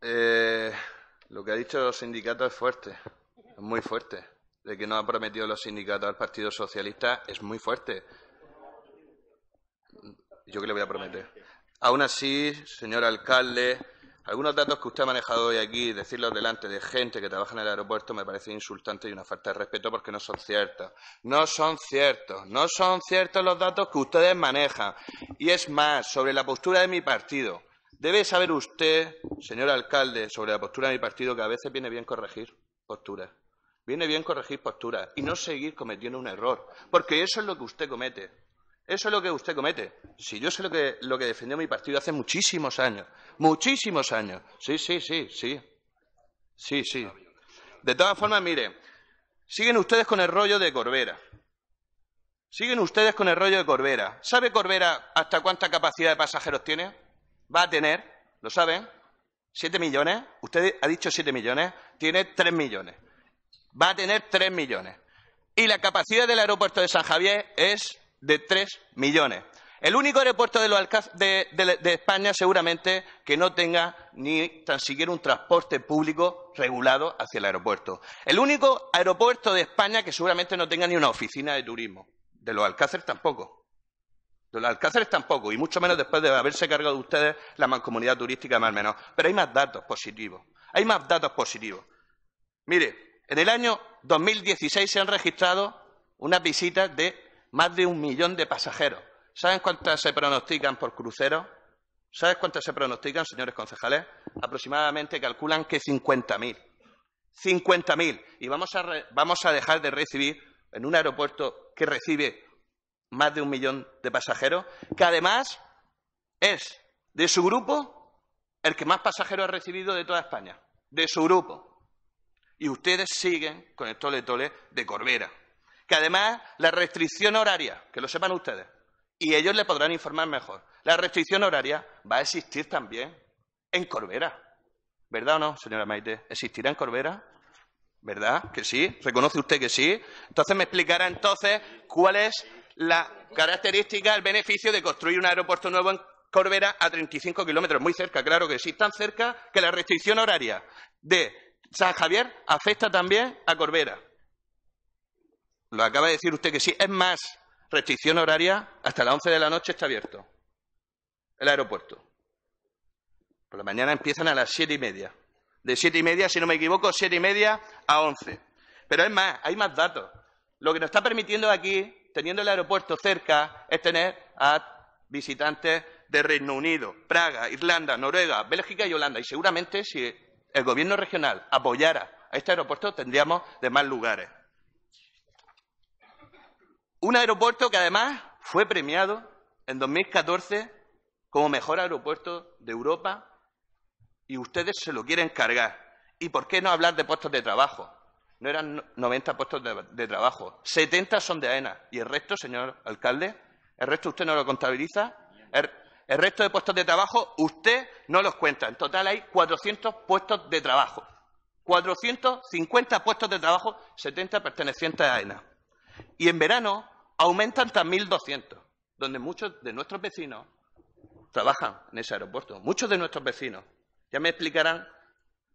Eh, lo que ha dicho los sindicatos es fuerte, es muy fuerte. De que no ha prometido los sindicatos al Partido Socialista es muy fuerte. Yo qué le voy a prometer. Aún así, señor alcalde, algunos datos que usted ha manejado hoy aquí, decirlos delante de gente que trabaja en el aeropuerto, me parece insultante y una falta de respeto porque no son ciertos. No son ciertos, no son ciertos los datos que ustedes manejan. Y es más, sobre la postura de mi partido. Debe saber usted, señor alcalde, sobre la postura de mi partido, que a veces viene bien corregir posturas. Viene bien corregir posturas y no seguir cometiendo un error, porque eso es lo que usted comete. Eso es lo que usted comete. Si yo sé lo que, lo que defendió mi partido hace muchísimos años, muchísimos años. Sí, sí, sí, sí. Sí, sí. De todas formas, mire, siguen ustedes con el rollo de Corbera. Siguen ustedes con el rollo de Corbera. ¿Sabe Corbera hasta cuánta capacidad de pasajeros tiene? va a tener, ¿lo saben? siete millones, usted ha dicho siete millones, tiene tres millones. Va a tener tres millones. Y la capacidad del aeropuerto de San Javier es de tres millones. El único aeropuerto de, de, de, España seguramente que no tenga ni tan siquiera un transporte público regulado hacia el aeropuerto. El único aeropuerto de España que seguramente no tenga ni una oficina de turismo. De los alcáceres tampoco. Los alcáceres tampoco, y mucho menos después de haberse cargado de ustedes la mancomunidad turística más o menos. Pero hay más datos positivos. Hay más datos positivos. Mire, en el año 2016 se han registrado unas visitas de más de un millón de pasajeros. ¿Saben cuántas se pronostican por crucero? ¿Saben cuántas se pronostican, señores concejales? Aproximadamente calculan que 50.000. 50.000. Y vamos a dejar de recibir en un aeropuerto que recibe más de un millón de pasajeros, que además es de su grupo el que más pasajeros ha recibido de toda España, de su grupo. Y ustedes siguen con el tole tole de Corbera, que además la restricción horaria, que lo sepan ustedes, y ellos le podrán informar mejor, la restricción horaria va a existir también en Corbera. ¿Verdad o no, señora Maite? ¿Existirá en Corbera? ¿Verdad? ¿Que sí? ¿Reconoce usted que sí? Entonces me explicará entonces cuál es la característica, el beneficio de construir un aeropuerto nuevo en Corbera a 35 kilómetros, muy cerca, claro que sí, tan cerca que la restricción horaria de San Javier afecta también a Corbera. Lo acaba de decir usted que sí. Es más, restricción horaria hasta las 11 de la noche está abierto el aeropuerto. Por la mañana empiezan a las siete y media. De siete y media, si no me equivoco, siete y media a 11. Pero es más, hay más datos. Lo que nos está permitiendo aquí teniendo el aeropuerto cerca, es tener a visitantes de Reino Unido, Praga, Irlanda, Noruega, Bélgica y Holanda. Y seguramente si el gobierno regional apoyara a este aeropuerto, tendríamos de más lugares. Un aeropuerto que además fue premiado en 2014 como mejor aeropuerto de Europa y ustedes se lo quieren cargar. ¿Y por qué no hablar de puestos de trabajo? no eran 90 puestos de, trabajo, 70 son de AENA. ¿Y el resto, señor alcalde? ¿El resto usted no lo contabiliza? El, el, resto de puestos de trabajo usted no los cuenta. En total hay 400 puestos de trabajo. 450 puestos de trabajo, 70 pertenecientes a AENA. Y en verano aumentan hasta 1.200, donde muchos de nuestros vecinos trabajan en ese aeropuerto. Muchos de nuestros vecinos. Ya me explicarán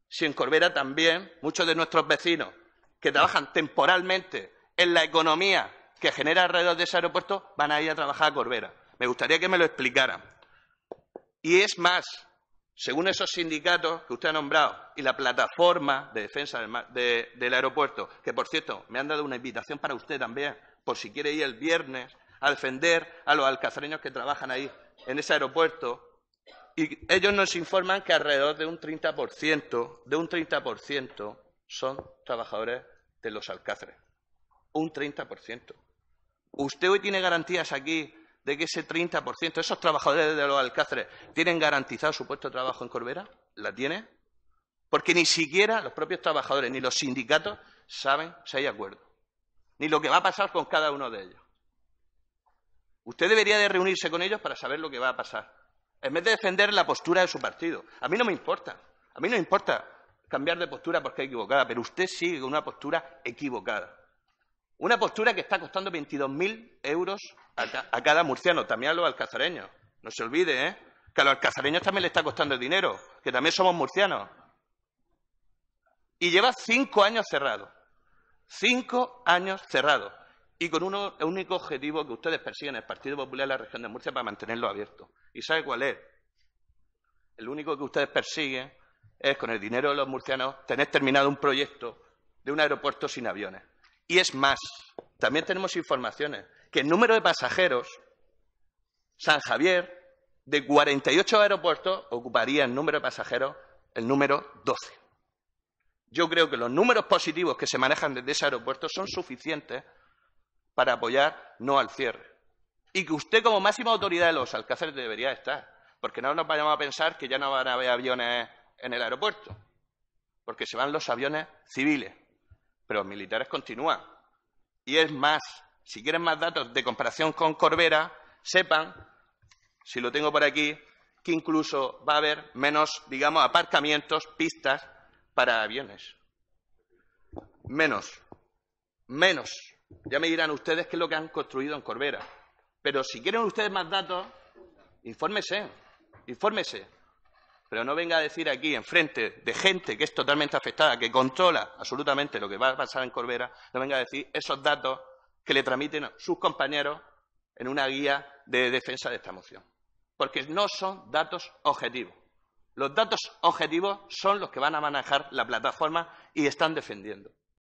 si en Corbera también muchos de nuestros vecinos que trabajan temporalmente en la economía que genera alrededor de ese aeropuerto van a ir a trabajar a Corbera. Me gustaría que me lo explicaran. Y es más, según esos sindicatos que usted ha nombrado y la plataforma de defensa del, aeropuerto, que por cierto me han dado una invitación para usted también, por si quiere ir el viernes a defender a los alcazareños que trabajan ahí en ese aeropuerto, y ellos nos informan que alrededor de un 30%, de un 30% son trabajadores de los alcáceres, Un 30%. ¿Usted hoy tiene garantías aquí de que ese 30%, esos trabajadores de los alcáceres, tienen garantizado su puesto de trabajo en Corbera? ¿La tiene? Porque ni siquiera los propios trabajadores ni los sindicatos saben si hay acuerdo, ni lo que va a pasar con cada uno de ellos. Usted debería de reunirse con ellos para saber lo que va a pasar, en vez de defender la postura de su partido. A mí no me importa. A mí no me importa cambiar de postura porque es equivocada, pero usted sigue con una postura equivocada. Una postura que está costando 22.000 euros a, cada murciano, también a los alcazareños. No se olvide, ¿eh? Que a los alcazareños también le está costando el dinero, que también somos murcianos. Y lleva cinco años cerrado. Cinco años cerrado. Y con uno, único objetivo que ustedes persiguen, el Partido Popular de la región de Murcia, para mantenerlo abierto. ¿Y sabe cuál es? El único que ustedes persiguen es, con el dinero de los murcianos, tener terminado un proyecto de un aeropuerto sin aviones. Y es más, también tenemos informaciones que el número de pasajeros, San Javier, de 48 aeropuertos, ocuparía el número de pasajeros el número 12. Yo creo que los números positivos que se manejan desde ese aeropuerto son suficientes para apoyar no al cierre. Y que usted, como máxima autoridad de los Alcáceres, debería estar. Porque no nos vayamos a pensar que ya no van a haber aviones en el aeropuerto, porque se van los aviones civiles, pero los militares continúan. Y es más, si quieren más datos de comparación con Corbera, sepan, si lo tengo por aquí, que incluso va a haber menos, digamos, aparcamientos, pistas para aviones. Menos. Menos. Ya me dirán ustedes qué es lo que han construido en Corbera. Pero si quieren ustedes más datos, infórmese, infórmese. Pero no venga a decir aquí, enfrente de gente que es totalmente afectada, que controla absolutamente lo que va a pasar en Corbera, no venga a decir esos datos que le tramiten sus compañeros en una guía de defensa de esta moción. Porque no son datos objetivos. Los datos objetivos son los que van a manejar la plataforma y están defendiendo.